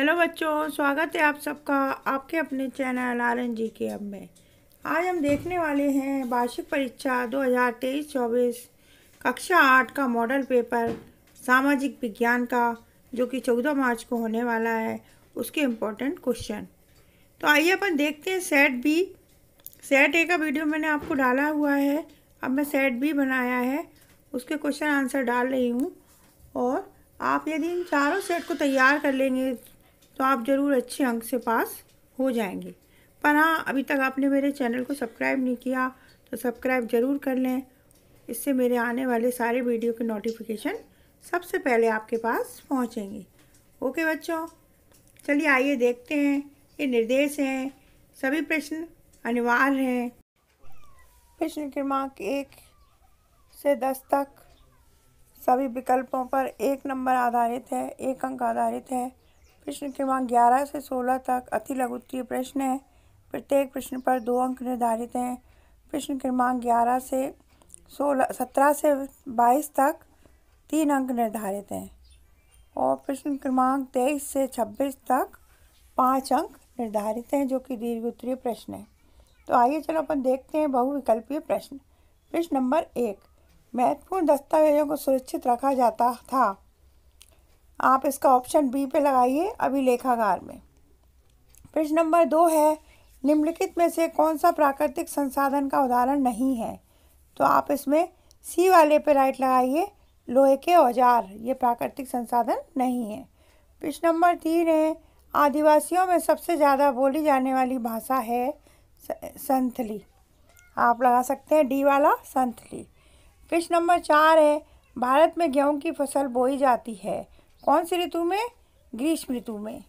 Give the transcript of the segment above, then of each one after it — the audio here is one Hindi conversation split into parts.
हेलो बच्चों स्वागत है आप सबका आपके अपने चैनल आर एन जी के अब में आज हम देखने वाले हैं वार्षिक परीक्षा 2023-24 कक्षा आठ का मॉडल पेपर सामाजिक विज्ञान का जो कि चौदह मार्च को होने वाला है उसके इम्पोर्टेंट क्वेश्चन तो आइए अपन देखते हैं सेट बी सेट ए का वीडियो मैंने आपको डाला हुआ है अब मैं सेट बी बनाया है उसके क्वेश्चन आंसर डाल रही हूँ और आप यदि इन चारों सेट को तैयार कर लेंगे तो आप ज़रूर अच्छे अंक से पास हो जाएंगे पर हाँ अभी तक आपने मेरे चैनल को सब्सक्राइब नहीं किया तो सब्सक्राइब ज़रूर कर लें इससे मेरे आने वाले सारे वीडियो के नोटिफिकेशन सबसे पहले आपके पास पहुँचेंगे ओके बच्चों चलिए आइए देखते हैं ये निर्देश हैं सभी प्रश्न अनिवार्य हैं प्रश्न क्रमांक एक से दस तक सभी विकल्पों पर एक नंबर आधारित है एक अंक आधारित है प्रश्न क्रमांक ग्यारह से सोलह तक अति लघु उत्तरीय प्रश्न है प्रत्येक प्रश्न पर दो अंक निर्धारित हैं प्रश्न क्रमांक ग्यारह से सोलह सत्रह से बाईस तक तीन अंक निर्धारित हैं और प्रश्न क्रमांक तेईस से छब्बीस तक पाँच अंक निर्धारित हैं जो कि दीर्घ उत्तरीय प्रश्न है तो आइए चलो अपन देखते हैं बहुविकल्पीय प्रश्न प्रश्न नंबर एक महत्वपूर्ण दस्तावेजों को सुरक्षित रखा जाता था आप इसका ऑप्शन बी पे लगाइए अभिलेखागार में प्रश्न नंबर दो है निम्नलिखित में से कौन सा प्राकृतिक संसाधन का उदाहरण नहीं है तो आप इसमें सी वाले पे राइट लगाइए लोहे के औजार ये प्राकृतिक संसाधन नहीं है प्रश्न नंबर तीन है आदिवासियों में सबसे ज़्यादा बोली जाने वाली भाषा है संथली आप लगा सकते हैं डी वाला संथली प्रश्न नंबर चार है भारत में गेहूं की फसल बोई जाती है कौन सी ऋतु में ग्रीष्म ऋतु में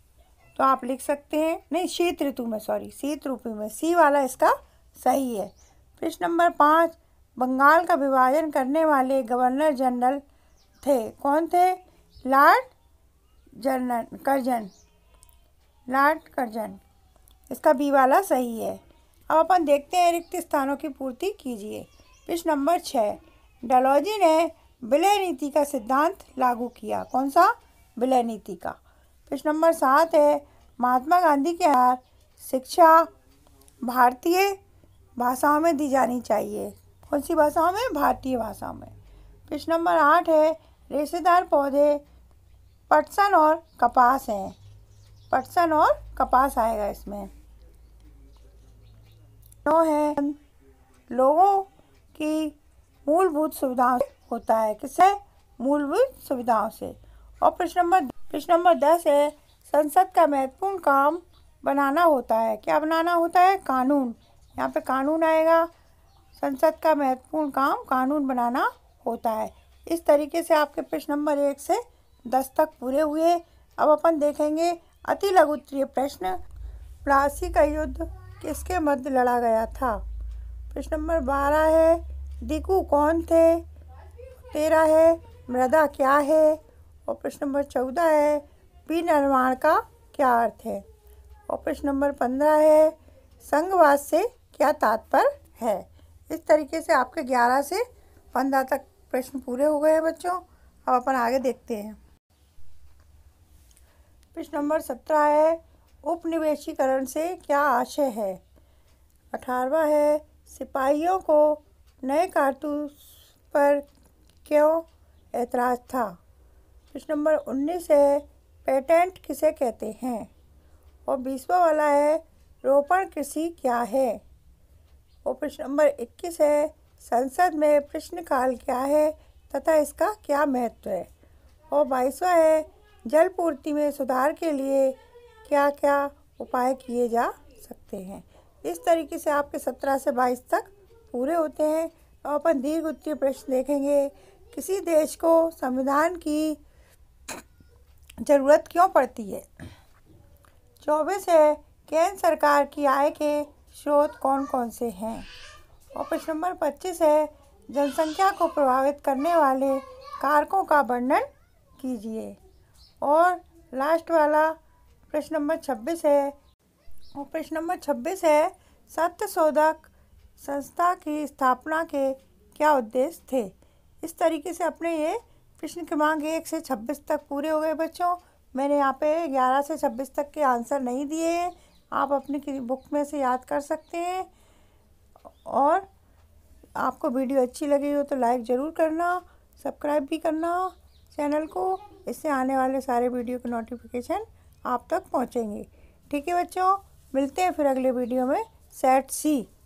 तो आप लिख सकते हैं नहीं शीत ऋतु में सॉरी शीत ऋतु में सी वाला इसका सही है प्रश्न नंबर पाँच बंगाल का विभाजन करने वाले गवर्नर जनरल थे कौन थे lord general Curzon lord Curzon इसका बी वाला सही है अब अपन देखते हैं रिक्त स्थानों की पूर्ति कीजिए प्रश्न नंबर छः डलॉजी ने विलय नीति का सिद्धांत लागू किया कौन सा विलय नीति का प्रश्न नंबर सात है महात्मा गांधी के अनुसार शिक्षा भारतीय भाषाओं में दी जानी चाहिए कौन सी भाषाओं में भारतीय भाषाओं में प्रश्न नंबर आठ है रेशेदार पौधे पटसन और कपास हैं पटसन और कपास आएगा इसमें नौ है लोगों की मूलभूत सुविधाओं होता है किससे मूलभूत सुविधाओं से और प्रश्न नंबर प्रश्न नंबर दस है संसद का महत्वपूर्ण काम बनाना होता है क्या बनाना होता है कानून यहाँ पे कानून आएगा संसद का महत्वपूर्ण काम कानून बनाना होता है इस तरीके से आपके प्रश्न नंबर एक से दस तक पूरे हुए अब अपन देखेंगे अति लघु उत्तरीय प्रश्न प्लासी का युद्ध किसके मध्य लड़ा गया था प्रश्न नंबर बारह है दिकू कौन थे तेरह है मृदा क्या है और प्रश्न नंबर चौदह है विनिर्माण का क्या अर्थ है और प्रश्न नंबर पंद्रह है संघवाद से क्या तात्पर्य है इस तरीके से आपके ग्यारह से पंद्रह तक प्रश्न पूरे हो गए हैं बच्चों अब अपन आगे देखते हैं प्रश्न नंबर सत्रह है उपनिवेशीकरण से क्या आशय है अठारवा है सिपाहियों को नए कारतूस पर क्यों ऐतराज़ था प्रश्न नंबर उन्नीस है पेटेंट किसे कहते हैं और बीसवा वाला है रोपण कृषि क्या है और प्रश्न नंबर इक्कीस है संसद में प्रश्नकाल क्या है तथा इसका क्या महत्व है और बाईसवा है जल पूर्ति में सुधार के लिए क्या क्या उपाय किए जा सकते हैं इस तरीके से आपके सत्रह से बाईस तक पूरे होते हैं और तो अपन दीर्घ उत्तीय प्रश्न देखेंगे किसी देश को संविधान की ज़रूरत क्यों पड़ती है चौबीस है केंद्र सरकार की आय के स्रोत कौन कौन से हैं और प्रश्न नंबर पच्चीस है जनसंख्या को प्रभावित करने वाले कारकों का वर्णन कीजिए और लास्ट वाला प्रश्न नंबर छब्बीस है और प्रश्न नंबर छब्बीस है सत्य शोधक संस्था की स्थापना के क्या उद्देश्य थे इस तरीके से अपने ये प्रश्न क्रमांक एक से छब्बीस तक पूरे हो गए बच्चों मैंने यहाँ पे ग्यारह से छब्बीस तक के आंसर नहीं दिए हैं आप अपनी बुक में से याद कर सकते हैं और आपको वीडियो अच्छी लगी हो तो लाइक ज़रूर करना सब्सक्राइब भी करना चैनल को इससे आने वाले सारे वीडियो के नोटिफिकेशन आप तक पहुँचेंगे ठीक है बच्चों मिलते हैं फिर अगले वीडियो में सेट सी